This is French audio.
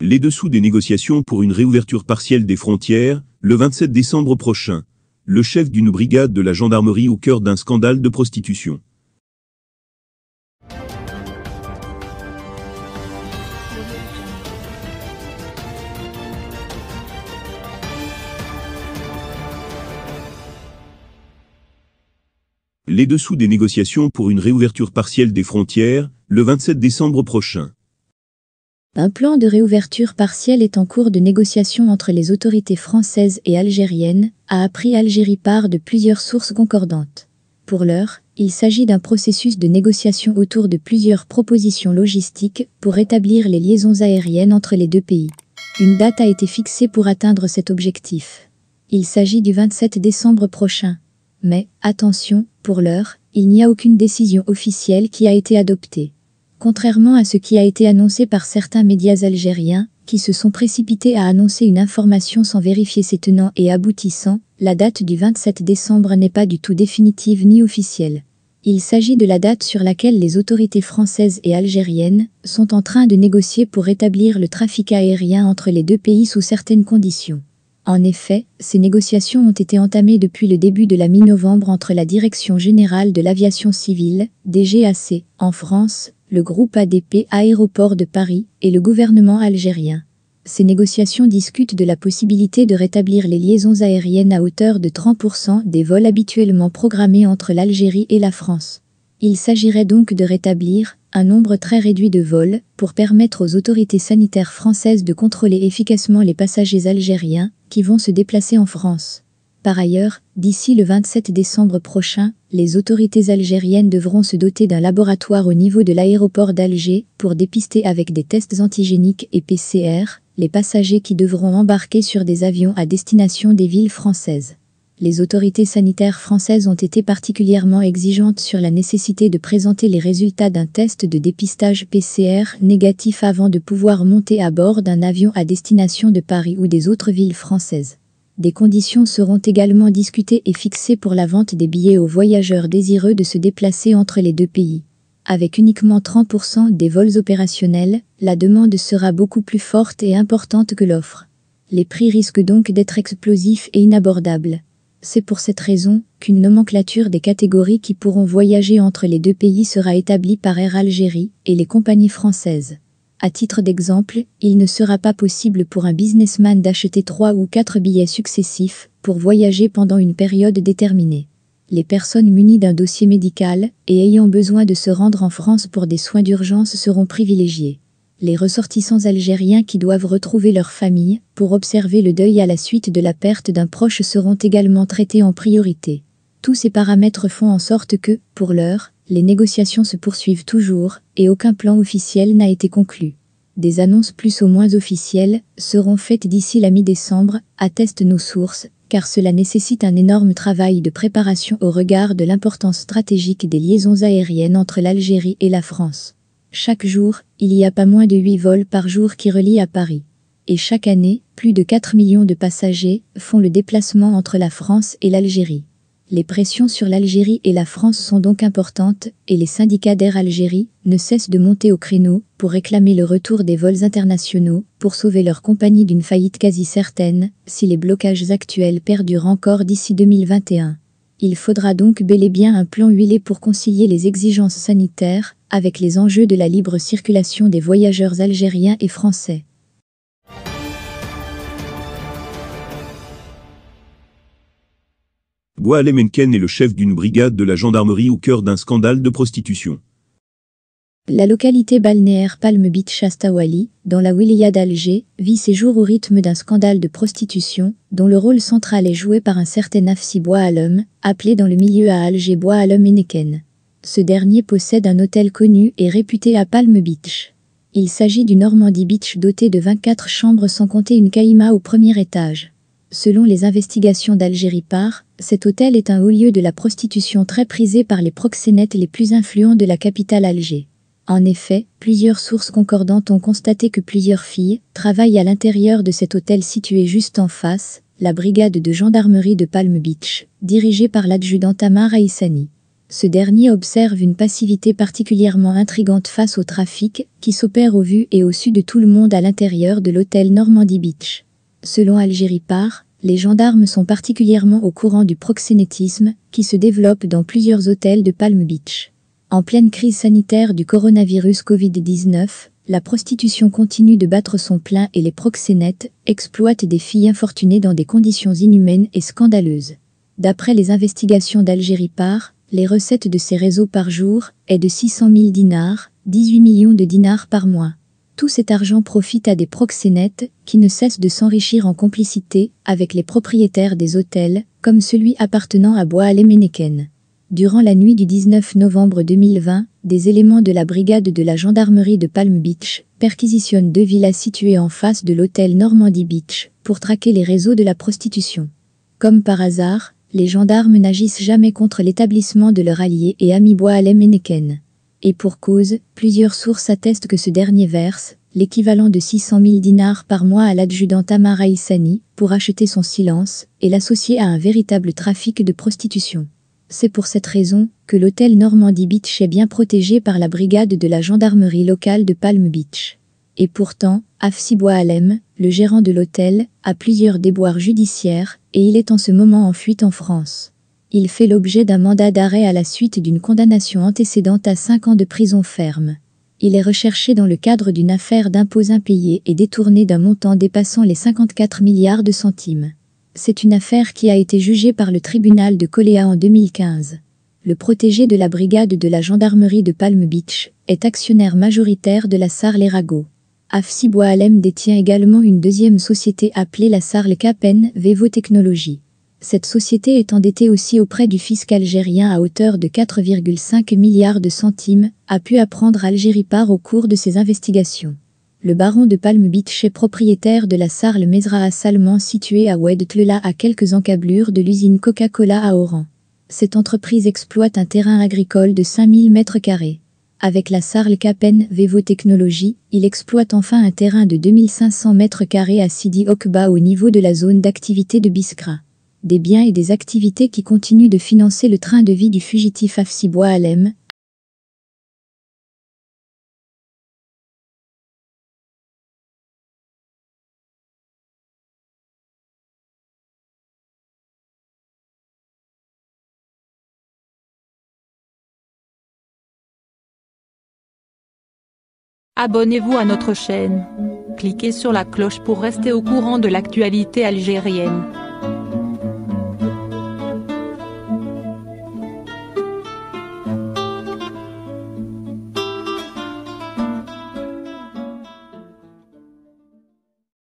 Les dessous des négociations pour une réouverture partielle des frontières, le 27 décembre prochain. Le chef d'une brigade de la gendarmerie au cœur d'un scandale de prostitution. Les dessous des négociations pour une réouverture partielle des frontières, le 27 décembre prochain. Un plan de réouverture partielle est en cours de négociation entre les autorités françaises et algériennes, a appris Algérie par de plusieurs sources concordantes. Pour l'heure, il s'agit d'un processus de négociation autour de plusieurs propositions logistiques pour rétablir les liaisons aériennes entre les deux pays. Une date a été fixée pour atteindre cet objectif. Il s'agit du 27 décembre prochain. Mais, attention, pour l'heure, il n'y a aucune décision officielle qui a été adoptée contrairement à ce qui a été annoncé par certains médias algériens, qui se sont précipités à annoncer une information sans vérifier ses tenants et aboutissants, la date du 27 décembre n'est pas du tout définitive ni officielle. Il s'agit de la date sur laquelle les autorités françaises et algériennes sont en train de négocier pour rétablir le trafic aérien entre les deux pays sous certaines conditions. En effet, ces négociations ont été entamées depuis le début de la mi-novembre entre la Direction générale de l'aviation civile, DGAC, en France, le groupe ADP Aéroport de Paris et le gouvernement algérien. Ces négociations discutent de la possibilité de rétablir les liaisons aériennes à hauteur de 30% des vols habituellement programmés entre l'Algérie et la France. Il s'agirait donc de rétablir un nombre très réduit de vols pour permettre aux autorités sanitaires françaises de contrôler efficacement les passagers algériens qui vont se déplacer en France. Par ailleurs, d'ici le 27 décembre prochain, les autorités algériennes devront se doter d'un laboratoire au niveau de l'aéroport d'Alger pour dépister avec des tests antigéniques et PCR les passagers qui devront embarquer sur des avions à destination des villes françaises les autorités sanitaires françaises ont été particulièrement exigeantes sur la nécessité de présenter les résultats d'un test de dépistage PCR négatif avant de pouvoir monter à bord d'un avion à destination de Paris ou des autres villes françaises. Des conditions seront également discutées et fixées pour la vente des billets aux voyageurs désireux de se déplacer entre les deux pays. Avec uniquement 30% des vols opérationnels, la demande sera beaucoup plus forte et importante que l'offre. Les prix risquent donc d'être explosifs et inabordables. C'est pour cette raison qu'une nomenclature des catégories qui pourront voyager entre les deux pays sera établie par Air Algérie et les compagnies françaises. À titre d'exemple, il ne sera pas possible pour un businessman d'acheter trois ou quatre billets successifs pour voyager pendant une période déterminée. Les personnes munies d'un dossier médical et ayant besoin de se rendre en France pour des soins d'urgence seront privilégiées. Les ressortissants algériens qui doivent retrouver leur famille pour observer le deuil à la suite de la perte d'un proche seront également traités en priorité. Tous ces paramètres font en sorte que, pour l'heure, les négociations se poursuivent toujours et aucun plan officiel n'a été conclu. Des annonces plus ou moins officielles seront faites d'ici la mi-décembre, attestent nos sources, car cela nécessite un énorme travail de préparation au regard de l'importance stratégique des liaisons aériennes entre l'Algérie et la France. Chaque jour, il y a pas moins de 8 vols par jour qui relient à Paris. Et chaque année, plus de 4 millions de passagers font le déplacement entre la France et l'Algérie. Les pressions sur l'Algérie et la France sont donc importantes et les syndicats d'Air Algérie ne cessent de monter au créneau pour réclamer le retour des vols internationaux pour sauver leur compagnie d'une faillite quasi certaine si les blocages actuels perdurent encore d'ici 2021. Il faudra donc bel et bien un plan huilé pour concilier les exigences sanitaires avec les enjeux de la libre circulation des voyageurs algériens et français. Boalem est le chef d'une brigade de la gendarmerie au cœur d'un scandale de prostitution. La localité balnéaire Palm Beach Astawali, dans la wilaya d'Alger, vit ses jours au rythme d'un scandale de prostitution, dont le rôle central est joué par un certain Nafsi Boalem, appelé dans le milieu à Alger Boalem Menken. Ce dernier possède un hôtel connu et réputé à Palm Beach. Il s'agit du Normandy Beach doté de 24 chambres sans compter une caïma au premier étage. Selon les investigations d'Algérie Par, cet hôtel est un haut lieu de la prostitution très prisé par les proxénètes les plus influents de la capitale Alger. En effet, plusieurs sources concordantes ont constaté que plusieurs filles travaillent à l'intérieur de cet hôtel situé juste en face, la brigade de gendarmerie de Palm Beach, dirigée par l'adjudant Tamar Aissani. Ce dernier observe une passivité particulièrement intrigante face au trafic qui s'opère au vu et au su de tout le monde à l'intérieur de l'hôtel Normandie Beach. Selon Algérie Par, les gendarmes sont particulièrement au courant du proxénétisme qui se développe dans plusieurs hôtels de Palm Beach. En pleine crise sanitaire du coronavirus Covid-19, la prostitution continue de battre son plein et les proxénètes exploitent des filles infortunées dans des conditions inhumaines et scandaleuses. D'après les investigations d'Algérie Par, les recettes de ces réseaux par jour est de 600 000 dinars, 18 millions de dinars par mois. Tout cet argent profite à des proxénètes qui ne cessent de s'enrichir en complicité avec les propriétaires des hôtels, comme celui appartenant à Bois Durant la nuit du 19 novembre 2020, des éléments de la brigade de la gendarmerie de Palm Beach perquisitionnent deux villas situées en face de l'hôtel Normandy Beach pour traquer les réseaux de la prostitution. Comme par hasard, les gendarmes n'agissent jamais contre l'établissement de leur allié et ami Bois et pour cause, plusieurs sources attestent que ce dernier verse, l'équivalent de 600 000 dinars par mois à l'adjudant Tamar Aïssani, pour acheter son silence, et l'associer à un véritable trafic de prostitution. C'est pour cette raison que l'hôtel Normandie Beach est bien protégé par la brigade de la gendarmerie locale de Palm Beach. Et pourtant, Afsi Alem, le gérant de l'hôtel, a plusieurs déboires judiciaires et il est en ce moment en fuite en France. Il fait l'objet d'un mandat d'arrêt à la suite d'une condamnation antécédente à 5 ans de prison ferme. Il est recherché dans le cadre d'une affaire d'impôts impayés et détourné d'un montant dépassant les 54 milliards de centimes. C'est une affaire qui a été jugée par le tribunal de Coléa en 2015. Le protégé de la brigade de la gendarmerie de Palm Beach est actionnaire majoritaire de la sarl erago Afsi Boalem détient également une deuxième société appelée la sarl Capen Vevo Technologies cette société est endettée aussi auprès du fisc algérien à hauteur de 4,5 milliards de centimes, a pu apprendre Algérie part au cours de ses investigations. Le baron de Palm Beach est propriétaire de la Sarle Mezraa Salman située à Oued Tlela à quelques encablures de l'usine Coca-Cola à Oran. Cette entreprise exploite un terrain agricole de 5000 m2. Avec la Sarle Capen Vevo Technologies, il exploite enfin un terrain de 2500 m2 à Sidi Okba au niveau de la zone d'activité de Biskra des biens et des activités qui continuent de financer le train de vie du fugitif Afsi bois Abonnez-vous à notre chaîne. Cliquez sur la cloche pour rester au courant de l'actualité algérienne.